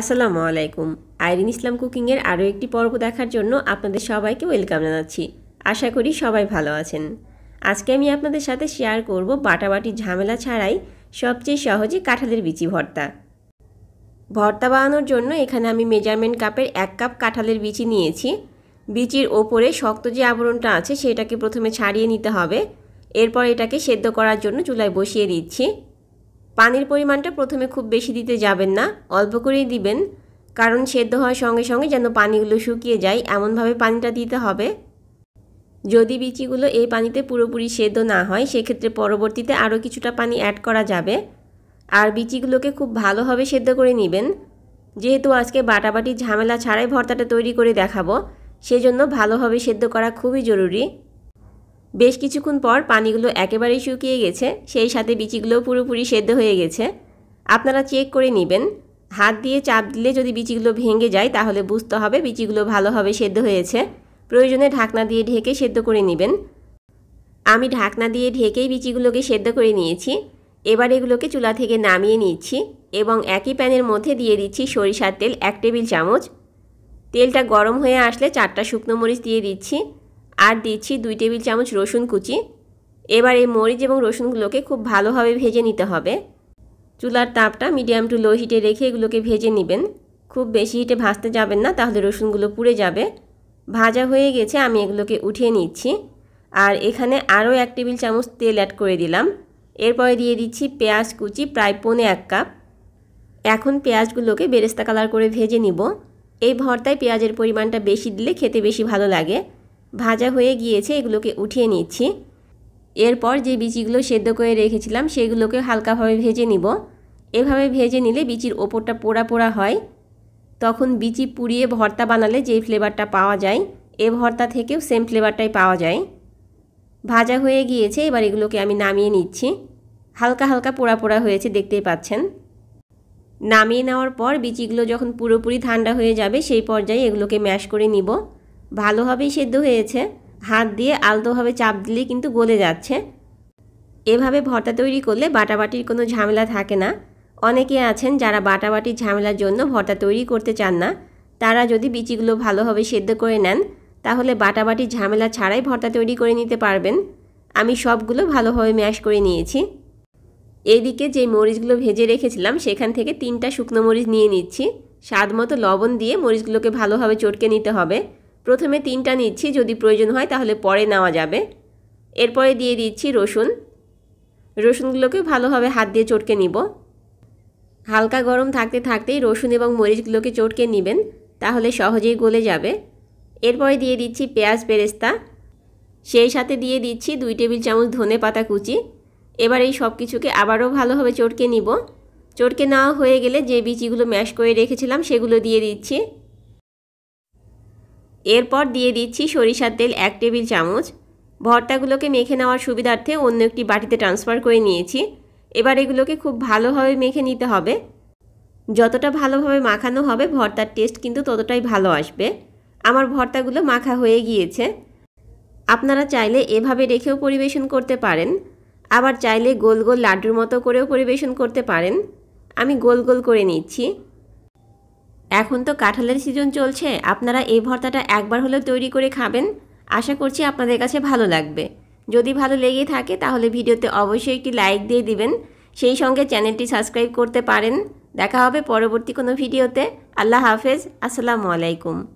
আসসালামু আলাইকুম আইরিন ইসলাম কুকিংয়ের আরও একটি পর্ব দেখার জন্য আপনাদের সবাইকে ওয়েলকাম জানাচ্ছি আশা করি সবাই ভালো আছেন আজকে আমি আপনাদের সাথে শেয়ার করব বাটাবাটি ঝামেলা ছাড়াই সবচেয়ে সহজে কাঁঠালের বিচি ভর্তা ভর্তা বানানোর জন্য এখানে আমি মেজারমেন্ট কাপের এক কাপ কাঁঠালের বিচি নিয়েছি বিচির ওপরে শক্ত যে আবরণটা আছে সেটাকে প্রথমে ছাড়িয়ে নিতে হবে এরপর এটাকে সেদ্ধ করার জন্য চুলায় বসিয়ে দিচ্ছি পানির পরিমাণটা প্রথমে খুব বেশি দিতে যাবেন না অল্প করেই দিবেন কারণ সেদ্ধ হওয়ার সঙ্গে সঙ্গে যেন পানিগুলো শুকিয়ে যায় এমনভাবে পানিটা দিতে হবে যদি বিচিগুলো এই পানিতে পুরোপুরি সেদ্ধ না হয় সেক্ষেত্রে পরবর্তীতে আরও কিছুটা পানি অ্যাড করা যাবে আর বিচিগুলোকে খুব ভালোভাবে সেদ্ধ করে নেবেন যেহেতু আজকে বাটাবাটি ঝামেলা ছাড়াই ভর্তাটা তৈরি করে দেখাবো সেজন্য ভালোভাবে সেদ্ধ করা খুবই জরুরি বেশ কিছুক্ষণ পর পানিগুলো একেবারেই শুকিয়ে গেছে সেই সাথে বিচিগুলো পুরোপুরি সেদ্ধ হয়ে গেছে আপনারা চেক করে নেবেন হাত দিয়ে চাপ দিলে যদি বিচিগুলো ভেঙে যায় তাহলে বুঝতে হবে বিচিগুলো ভালোভাবে সেদ্ধ হয়েছে প্রয়োজনে ঢাকনা দিয়ে ঢেকে সেদ্ধ করে নেবেন আমি ঢাকনা দিয়ে ঢেকেই বিচিগুলোকে সেদ্ধ করে নিয়েছি এবার এগুলোকে চুলা থেকে নামিয়ে নিচ্ছি এবং একই প্যানের মধ্যে দিয়ে দিচ্ছি সরিষার তেল এক টেবিল চামচ তেলটা গরম হয়ে আসলে চারটা শুকনো মরিচ দিয়ে দিচ্ছি আর দিচ্ছি দুই টেবিল চামচ রসুন কুচি এবার এই মরিচ এবং রসুনগুলোকে খুব ভালোভাবে ভেজে নিতে হবে চুলার তাপটা মিডিয়াম টু লো হিটে রেখে এগুলোকে ভেজে নেবেন খুব বেশি হিটে ভাজতে যাবেন না তাহলে রসুনগুলো পুড়ে যাবে ভাজা হয়ে গেছে আমি এগুলোকে উঠিয়ে নিচ্ছি আর এখানে আরও এক টেবিল চামচ তেল অ্যাড করে দিলাম এরপরে দিয়ে দিচ্ছি পেঁয়াজ কুচি প্রায় পৌনে এক কাপ এখন পেঁয়াজগুলোকে বেরেস্তা কালার করে ভেজে নিব এই ভর্তায় পেঁয়াজের পরিমাণটা বেশি দিলে খেতে বেশি ভালো লাগে ভাজা হয়ে গিয়েছে এগুলোকে উঠিয়ে নিচ্ছি এরপর যে বিচিগুলো সেদ্ধ করে রেখেছিলাম সেগুলোকে হালকাভাবে ভেজে নিব এভাবে ভেজে নিলে বিচির ওপরটা পোড়া পোড়া হয় তখন বিচি পুড়িয়ে ভর্তা বানালে যে ফ্লেভারটা পাওয়া যায় এ ভর্তা থেকেও সেম ফ্লেভারটাই পাওয়া যায় ভাজা হয়ে গিয়েছে এবার এগুলোকে আমি নামিয়ে নিচ্ছি হালকা হালকা পোড়া পোড়া হয়েছে দেখতেই পাচ্ছেন নামিয়ে নেওয়ার পর বিচিগুলো যখন পুরোপুরি ঠান্ডা হয়ে যাবে সেই পর্যায়ে এগুলোকে ম্যাশ করে নিব ভালোভাবেই সেদ্ধ হয়েছে হাত দিয়ে আলতোভাবে চাপ দিলে কিন্তু গলে যাচ্ছে এভাবে ভর্তা তৈরি করলে বাটাবাটির কোনো ঝামেলা থাকে না অনেকে আছেন যারা বাটাবাটির ঝামেলার জন্য ভর্তা তৈরি করতে চান না তারা যদি বিচিগুলো ভালোভাবে সেদ্ধ করে নেন তাহলে বাটাবাটির ঝামেলা ছাড়াই ভর্তা তৈরি করে নিতে পারবেন আমি সবগুলো ভালোভাবে ম্যাশ করে নিয়েছি এদিকে যে মরিচগুলো ভেজে রেখেছিলাম সেখান থেকে তিনটা শুকনো মরিচ নিয়ে নিচ্ছি স্বাদ মতো লবণ দিয়ে মরিচগুলোকে ভালোভাবে চটকে নিতে হবে প্রথমে তিনটা নিচ্ছি যদি প্রয়োজন হয় তাহলে পরে নেওয়া যাবে এরপরে দিয়ে দিচ্ছি রসুন রসুনগুলোকে ভালোভাবে হাত দিয়ে চটকে নিব হালকা গরম থাকতে থাকতেই রসুন এবং মরিচগুলোকে চটকে নেবেন তাহলে সহজেই গলে যাবে এরপরে দিয়ে দিচ্ছি পেঁয়াজ পেরেস্তা সেই সাথে দিয়ে দিচ্ছি দুই টেবিল চামচ ধনে পাতা কুচি এবার এই সব কিছুকে আবারও ভালোভাবে চটকে নিব চটকে নেওয়া হয়ে গেলে যে বিচিগুলো ম্যাশ করে রেখেছিলাম সেগুলো দিয়ে দিচ্ছি এরপর দিয়ে দিচ্ছি সরিষার তেল এক টেবিল চামচ ভর্তাগুলোকে মেখে নেওয়ার সুবিধার্থে অন্য একটি বাটিতে ট্রান্সফার করে নিয়েছি এবার এগুলোকে খুব ভালোভাবে মেখে নিতে হবে যতটা ভালোভাবে মাখানো হবে ভর্তার টেস্ট কিন্তু ততটাই ভালো আসবে আমার ভর্তাগুলো মাখা হয়ে গিয়েছে আপনারা চাইলে এভাবে রেখেও পরিবেশন করতে পারেন আবার চাইলে গোল গোল লাড্ডুর মতো করেও পরিবেশন করতে পারেন আমি গোল গোল করে নিচ্ছি এখন তো কাঁঠালের সিজন চলছে আপনারা এই ভর্তাটা একবার হলেও তৈরি করে খাবেন আশা করছি আপনাদের কাছে ভালো লাগবে যদি ভালো লেগে থাকে তাহলে ভিডিওতে অবশ্যই একটি লাইক দিয়ে দিবেন সেই সঙ্গে চ্যানেলটি সাবস্ক্রাইব করতে পারেন দেখা হবে পরবর্তী কোনো ভিডিওতে আল্লাহ হাফেজ আসসালামু আলাইকুম